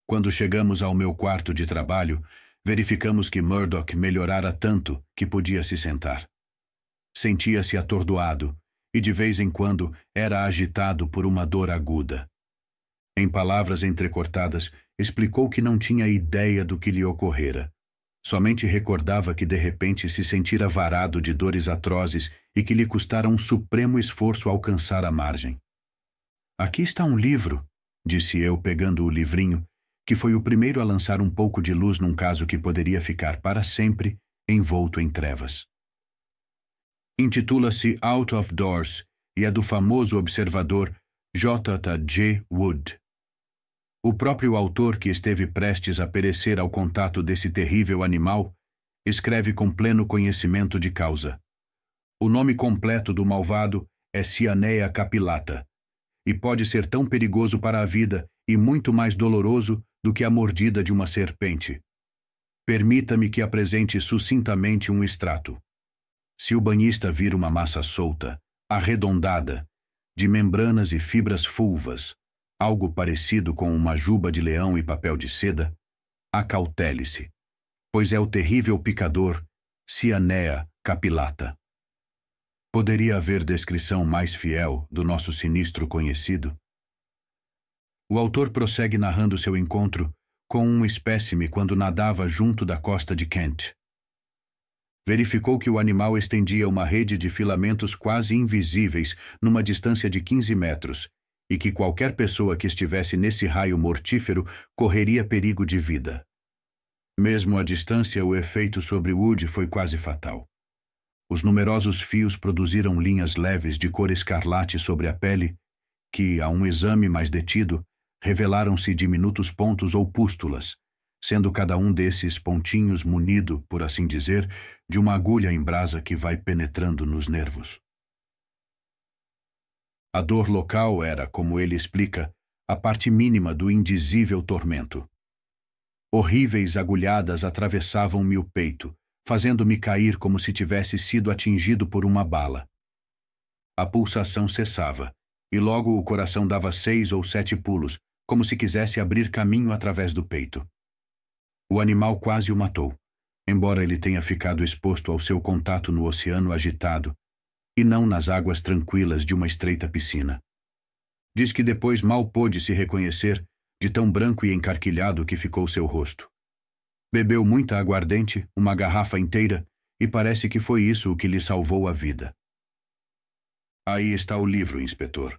Quando chegamos ao meu quarto de trabalho, verificamos que Murdoch melhorara tanto que podia se sentar. Sentia-se atordoado e de vez em quando era agitado por uma dor aguda. Em palavras entrecortadas, explicou que não tinha ideia do que lhe ocorrera. Somente recordava que de repente se sentira varado de dores atrozes e que lhe custara um supremo esforço alcançar a margem. Aqui está um livro, disse eu, pegando o livrinho, que foi o primeiro a lançar um pouco de luz num caso que poderia ficar para sempre envolto em trevas. Intitula-se Out of Doors e é do famoso observador J. T. J. Wood. O próprio autor, que esteve prestes a perecer ao contato desse terrível animal, escreve com pleno conhecimento de causa. O nome completo do malvado é Cianeia capilata, e pode ser tão perigoso para a vida e muito mais doloroso do que a mordida de uma serpente. Permita-me que apresente sucintamente um extrato. Se o banhista vir uma massa solta, arredondada, de membranas e fibras fulvas, algo parecido com uma juba de leão e papel de seda, acautele-se, pois é o terrível picador Cianea capilata. Poderia haver descrição mais fiel do nosso sinistro conhecido? O autor prossegue narrando seu encontro com um espécime quando nadava junto da costa de Kent. Verificou que o animal estendia uma rede de filamentos quase invisíveis numa distância de 15 metros e que qualquer pessoa que estivesse nesse raio mortífero correria perigo de vida. Mesmo à distância, o efeito sobre Wood foi quase fatal. Os numerosos fios produziram linhas leves de cor escarlate sobre a pele, que, a um exame mais detido, revelaram-se diminutos pontos ou pústulas, sendo cada um desses pontinhos munido, por assim dizer, de uma agulha em brasa que vai penetrando nos nervos. A dor local era, como ele explica, a parte mínima do indizível tormento. Horríveis agulhadas atravessavam-me o peito, fazendo-me cair como se tivesse sido atingido por uma bala. A pulsação cessava, e logo o coração dava seis ou sete pulos, como se quisesse abrir caminho através do peito. O animal quase o matou, embora ele tenha ficado exposto ao seu contato no oceano agitado, e não nas águas tranquilas de uma estreita piscina. Diz que depois mal pôde se reconhecer de tão branco e encarquilhado que ficou seu rosto. Bebeu muita aguardente, uma garrafa inteira, e parece que foi isso o que lhe salvou a vida. Aí está o livro, inspetor.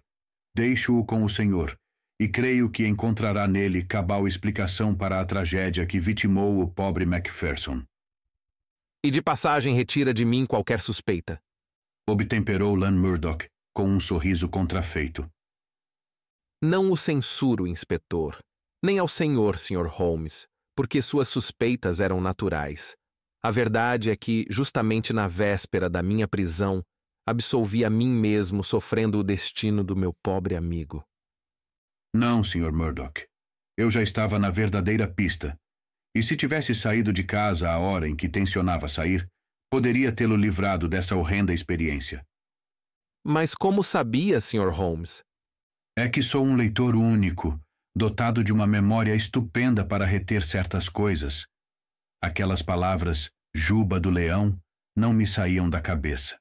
Deixo-o com o senhor, e creio que encontrará nele cabal explicação para a tragédia que vitimou o pobre Macpherson. E de passagem retira de mim qualquer suspeita. Obtemperou Lan Murdoch, com um sorriso contrafeito. Não o censuro, inspetor. Nem ao senhor, Sr. Holmes porque suas suspeitas eram naturais. A verdade é que, justamente na véspera da minha prisão, absolvi a mim mesmo sofrendo o destino do meu pobre amigo. Não, Sr. Murdoch. Eu já estava na verdadeira pista. E se tivesse saído de casa à hora em que tencionava sair, poderia tê-lo livrado dessa horrenda experiência. Mas como sabia, Sr. Holmes? É que sou um leitor único dotado de uma memória estupenda para reter certas coisas. Aquelas palavras, juba do leão, não me saíam da cabeça.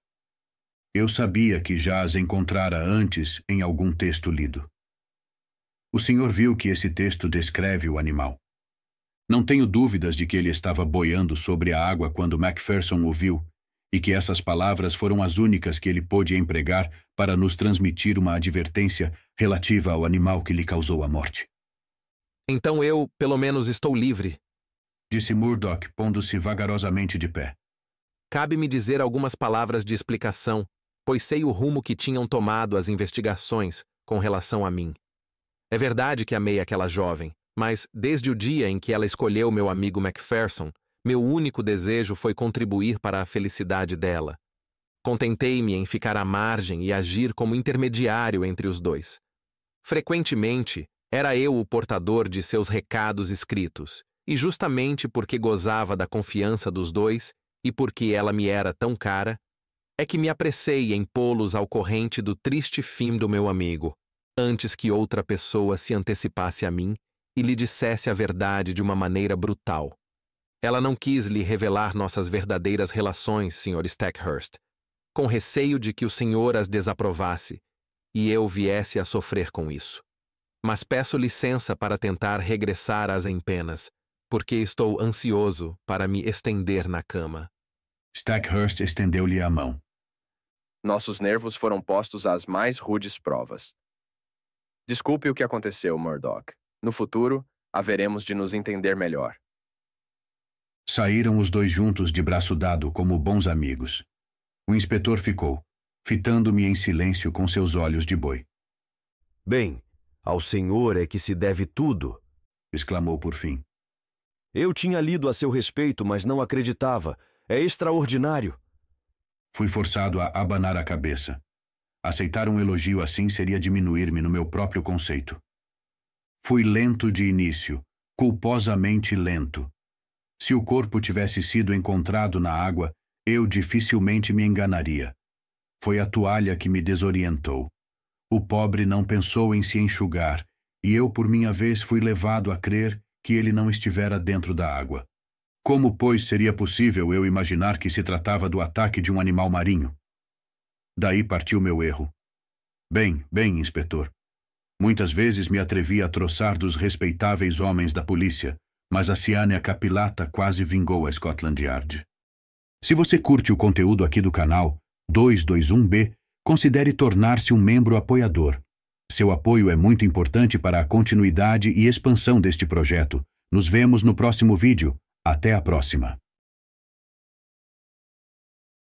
Eu sabia que já as encontrara antes em algum texto lido. O senhor viu que esse texto descreve o animal. Não tenho dúvidas de que ele estava boiando sobre a água quando Macpherson o viu e que essas palavras foram as únicas que ele pôde empregar para nos transmitir uma advertência relativa ao animal que lhe causou a morte. Então eu, pelo menos, estou livre, disse Murdoch, pondo-se vagarosamente de pé. Cabe-me dizer algumas palavras de explicação, pois sei o rumo que tinham tomado as investigações com relação a mim. É verdade que amei aquela jovem, mas desde o dia em que ela escolheu meu amigo Macpherson, meu único desejo foi contribuir para a felicidade dela. Contentei-me em ficar à margem e agir como intermediário entre os dois. Frequentemente, era eu o portador de seus recados escritos, e justamente porque gozava da confiança dos dois e porque ela me era tão cara, é que me apressei em pô-los ao corrente do triste fim do meu amigo, antes que outra pessoa se antecipasse a mim e lhe dissesse a verdade de uma maneira brutal. Ela não quis lhe revelar nossas verdadeiras relações, Sr. Stackhurst, com receio de que o senhor as desaprovasse e eu viesse a sofrer com isso. Mas peço licença para tentar regressar às empenas, porque estou ansioso para me estender na cama. Stackhurst estendeu-lhe a mão. Nossos nervos foram postos às mais rudes provas. Desculpe o que aconteceu, Murdoch. No futuro, haveremos de nos entender melhor. Saíram os dois juntos de braço dado como bons amigos. O inspetor ficou, fitando-me em silêncio com seus olhos de boi. Bem, ao Senhor é que se deve tudo, exclamou por fim. Eu tinha lido a seu respeito, mas não acreditava. É extraordinário. Fui forçado a abanar a cabeça. Aceitar um elogio assim seria diminuir-me no meu próprio conceito. Fui lento de início, culposamente lento, se o corpo tivesse sido encontrado na água, eu dificilmente me enganaria. Foi a toalha que me desorientou. O pobre não pensou em se enxugar, e eu, por minha vez, fui levado a crer que ele não estivera dentro da água. Como, pois, seria possível eu imaginar que se tratava do ataque de um animal marinho? Daí partiu meu erro. Bem, bem, inspetor. Muitas vezes me atrevi a troçar dos respeitáveis homens da polícia, mas a Ciania Capilata quase vingou a Scotland Yard. Se você curte o conteúdo aqui do canal 221B, considere tornar-se um membro apoiador. Seu apoio é muito importante para a continuidade e expansão deste projeto. Nos vemos no próximo vídeo. Até a próxima!